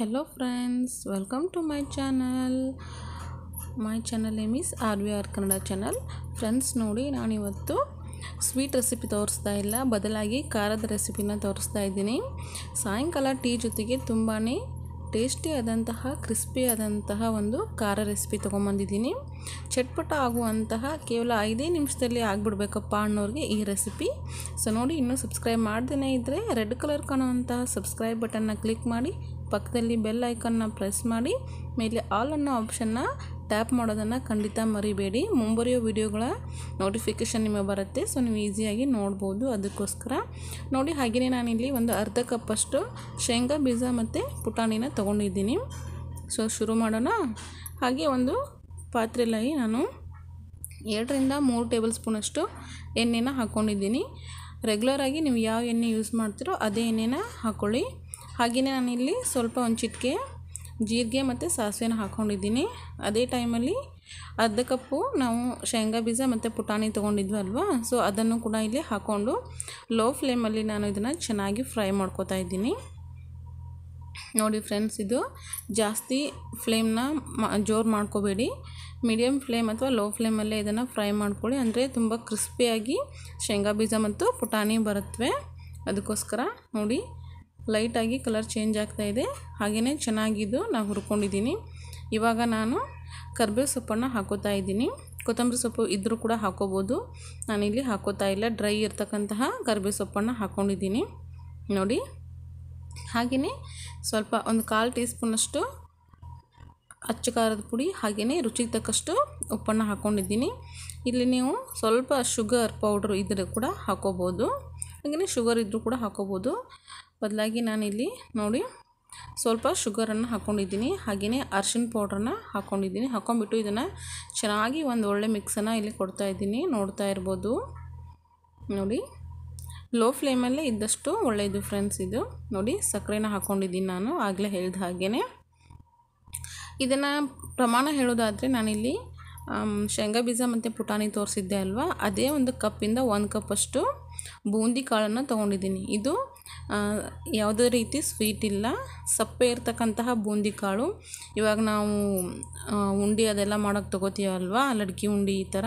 hello friends welcome to my channel my channel name is R V R Kannada channel friends ನೋಡಿ ನಾನಿವತ್ತು sweet recipe ತೋರಿಸ್ತಾ ಇಲ್ಲ ಬದಲಾಗಿ ಖಾರದ ರೆಸಿಪಿನ ತೋರಿಸ್ತಾ ಇದ್ದೀನಿ ಸಾಯಂಕಾಲ ಟೀ ಜೊತೆಗೆ ತುಂಬಾ ಕ್ರಿಸ್ಪಿ ಕ್ರಿಸ್ಪಿಯಾದಂತಹ ಒಂದು ಖಾರ ರೆಸಿಪಿ ತೊಗೊಂಬಂದಿದ್ದೀನಿ ಚಟ್ಪಟ ಆಗುವಂತಹ ಕೇವಲ ಐದೇ ನಿಮಿಷದಲ್ಲಿ ಆಗ್ಬಿಡ್ಬೇಕಪ್ಪ ಅನ್ನೋರಿಗೆ ಈ ರೆಸಿಪಿ ಸೊ ನೋಡಿ ಇನ್ನೂ ಸಬ್ಸ್ಕ್ರೈಬ್ ಮಾಡ್ದೇ ಇದ್ದರೆ ರೆಡ್ ಕಲರ್ ಕಾಣುವಂತಹ ಸಬ್ಸ್ಕ್ರೈಬ್ ಬಟನ್ನ ಕ್ಲಿಕ್ ಮಾಡಿ ಪಕ್ಕದಲ್ಲಿ ಬೆಲ್ ಐಕನ್ನ ಪ್ರೆಸ್ ಮಾಡಿ ಮೇಲೆ ಆಲ್ ಅನ್ನೋ ಆಪ್ಷನ್ನ ಟ್ಯಾಪ್ ಮಾಡೋದನ್ನು ಖಂಡಿತ ಮರಿಬೇಡಿ ಮುಂಬರುವ ವಿಡಿಯೋಗಳ ನೋಟಿಫಿಕೇಷನ್ ನಿಮಗೆ ಬರುತ್ತೆ ಸೊ ನೀವು ಈಸಿಯಾಗಿ ನೋಡ್ಬೋದು ಅದಕ್ಕೋಸ್ಕರ ನೋಡಿ ಹಾಗೆಯೇ ನಾನಿಲ್ಲಿ ಒಂದು ಅರ್ಧ ಕಪ್ಪಷ್ಟು ಶೇಂಗಾ ಬೀಜ ಮತ್ತು ಪುಟಾಣಿನ ತೊಗೊಂಡಿದ್ದೀನಿ ಸೊ ಶುರು ಮಾಡೋಣ ಹಾಗೆ ಒಂದು ಪಾತ್ರೆಯಲ್ಲಿ ನಾನು ಎರಡರಿಂದ ಮೂರು ಟೇಬಲ್ ಸ್ಪೂನಷ್ಟು ಎಣ್ಣೆನ ಹಾಕ್ಕೊಂಡಿದ್ದೀನಿ ರೆಗ್ಯುಲರಾಗಿ ನೀವು ಯಾವ ಎಣ್ಣೆ ಯೂಸ್ ಮಾಡ್ತೀರೋ ಅದೇ ಎಣ್ಣೆನ ಹಾಕ್ಕೊಳ್ಳಿ ಹಾಗೆಯೇ ನಾನಿಲ್ಲಿ ಸ್ವಲ್ಪ ಒಂದು ಚಿಟಿಕೆ ಜೀರಿಗೆ ಮತ್ತು ಸಾಸಿವೆನ ಹಾಕ್ಕೊಂಡಿದ್ದೀನಿ ಅದೇ ಟೈಮಲ್ಲಿ ಅರ್ಧ ಕಪ್ಪು ನಾವು ಶೇಂಗಾ ಬೀಜ ಮತ್ತು ಪುಟಾಣಿ ತೊಗೊಂಡಿದ್ವಿ ಅಲ್ವಾ ಸೊ ಅದನ್ನು ಕೂಡ ಇಲ್ಲಿ ಹಾಕ್ಕೊಂಡು ಲೋ ಫ್ಲೇಮಲ್ಲಿ ನಾನು ಇದನ್ನು ಚೆನ್ನಾಗಿ ಫ್ರೈ ಮಾಡ್ಕೋತಾ ಇದ್ದೀನಿ ನೋಡಿ ಫ್ರೆಂಡ್ಸ್ ಇದು ಜಾಸ್ತಿ ಫ್ಲೇಮ್ನ ಜೋರು ಮಾಡ್ಕೋಬೇಡಿ ಮೀಡಿಯಮ್ ಫ್ಲೇಮ್ ಅಥವಾ ಲೋ ಫ್ಲೇಮಲ್ಲೇ ಇದನ್ನು ಫ್ರೈ ಮಾಡ್ಕೊಳ್ಳಿ ಅಂದರೆ ತುಂಬ ಕ್ರಿಸ್ಪಿಯಾಗಿ ಶೇಂಗಾ ಬೀಜ ಮತ್ತು ಪುಟಾಣಿ ಬರುತ್ತವೆ ಅದಕ್ಕೋಸ್ಕರ ನೋಡಿ ಲೈಟಾಗಿ ಕಲರ್ ಚೇಂಜ್ ಆಗ್ತಾ ಇದೆ ಹಾಗೆಯೇ ಚೆನ್ನಾಗಿದ್ದು ನಾನು ಹುರ್ಕೊಂಡಿದ್ದೀನಿ ಇವಾಗ ನಾನು ಕರ್ಬೇವು ಸೊಪ್ಪನ್ನು ಹಾಕೋತಾ ಇದ್ದೀನಿ ಕೊತ್ತಂಬರಿ ಸೊಪ್ಪು ಇದ್ದರೂ ಕೂಡ ಹಾಕೋಬೋದು ನಾನಿಲ್ಲಿ ಹಾಕೋತಾ ಇಲ್ಲ ಡ್ರೈ ಇರ್ತಕ್ಕಂತಹ ಕರ್ಬೇವು ಸೊಪ್ಪನ್ನು ಹಾಕ್ಕೊಂಡಿದ್ದೀನಿ ನೋಡಿ ಹಾಗೆಯೇ ಸ್ವಲ್ಪ ಒಂದು ಕಾಲು ಟೀ ಸ್ಪೂನಷ್ಟು ಅಚ್ಚು ಖಾರದ ಪುಡಿ ಹಾಗೆಯೇ ರುಚಿಗೆ ತಕ್ಕಷ್ಟು ಉಪ್ಪನ್ನು ಹಾಕ್ಕೊಂಡಿದ್ದೀನಿ ಇಲ್ಲಿ ನೀವು ಸ್ವಲ್ಪ ಶುಗರ್ ಪೌಡ್ರ್ ಇದ್ರೆ ಕೂಡ ಹಾಕೋಬೋದು ಹಾಗೆಯೇ ಶುಗರ್ ಇದ್ದರೂ ಕೂಡ ಹಾಕೋಬೋದು ಬದಲಾಗಿ ನಾನಿಲ್ಲಿ ನೋಡಿ ಸ್ವಲ್ಪ ಶುಗರನ್ನು ಹಾಕ್ಕೊಂಡಿದ್ದೀನಿ ಹಾಗೆಯೇ ಅರ್ಶಿನ ಪೌಡ್ರನ್ನ ಹಾಕ್ಕೊಂಡಿದ್ದೀನಿ ಹಾಕೊಂಡ್ಬಿಟ್ಟು ಇದನ್ನು ಚೆನ್ನಾಗಿ ಒಂದು ಒಳ್ಳೆ ಮಿಕ್ಸನ್ನು ಇಲ್ಲಿ ಕೊಡ್ತಾ ಇದ್ದೀನಿ ನೋಡ್ತಾ ಇರ್ಬೋದು ನೋಡಿ ಲೋ ಫ್ಲೇಮಲ್ಲೇ ಇದ್ದಷ್ಟು ಒಳ್ಳೆಯದು ಫ್ರೆಂಡ್ಸ್ ಇದು ನೋಡಿ ಸಕ್ಕರೆನ ಹಾಕ್ಕೊಂಡಿದ್ದೀನಿ ನಾನು ಆಗಲೇ ಹೇಳಿದ ಹಾಗೆಯೇ ಇದನ್ನು ಪ್ರಮಾಣ ಹೇಳೋದಾದರೆ ನಾನಿಲ್ಲಿ ಶೇಂಗಾ ಬೀಜ ಮತ್ತು ಪುಟಾಣಿ ತೋರಿಸಿದ್ದೆ ಅಲ್ವಾ ಅದೇ ಒಂದು ಕಪ್ಪಿಂದ ಒಂದು ಕಪ್ಪಷ್ಟು ಬೂಂದಿ ಕಾಳನ್ನು ತೊಗೊಂಡಿದ್ದೀನಿ ಇದು ಯಾವುದೇ ರೀತಿ ಸ್ವೀಟ್ ಇಲ್ಲ ಸಪ್ಪೆ ಇರ್ತಕ್ಕಂತಹ ಬೂಂದಿ ಕಾಳು ಇವಾಗ ನಾವು ಉಂಡಿ ಅದೆಲ್ಲ ಮಾಡೋಕ್ಕೆ ತೊಗೋತೀವಲ್ವ ಲಡ್ಕಿ ಉಂಡಿ ಈ ಥರ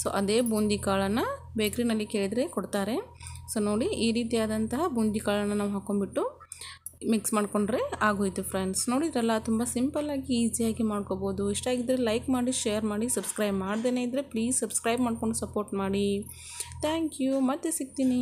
ಸೊ ಅದೇ ಬೂಂದಿ ಕಾಳನ್ನು ಬೇಕ್ರಿನಲ್ಲಿ ಕೇಳಿದರೆ ಕೊಡ್ತಾರೆ ಸೊ ನೋಡಿ ಈ ರೀತಿಯಾದಂತಹ ಬೂಂದಿ ಕಾಳನ್ನು ನಾವು ಹಾಕ್ಕೊಂಡ್ಬಿಟ್ಟು ಮಿಕ್ಸ್ ಮಾಡಿಕೊಂಡ್ರೆ ಆಗೋಯ್ತು ಫ್ರೆಂಡ್ಸ್ ನೋಡಿ ನೋಡಿದ್ರಲ್ಲ ತುಂಬ ಸಿಂಪಲ್ಲಾಗಿ ಈಸಿಯಾಗಿ ಮಾಡ್ಕೋಬೋದು ಇಷ್ಟ ಆಗಿದ್ದರೆ ಲೈಕ್ ಮಾಡಿ ಶೇರ್ ಮಾಡಿ ಸಬ್ಸ್ಕ್ರೈಬ್ ಮಾಡ್ದೇ ಇದ್ದರೆ ಪ್ಲೀಸ್ ಸಬ್ಸ್ಕ್ರೈಬ್ ಮಾಡ್ಕೊಂಡು ಸಪೋರ್ಟ್ ಮಾಡಿ ಥ್ಯಾಂಕ್ ಯು ಮತ್ತೆ ಸಿಗ್ತೀನಿ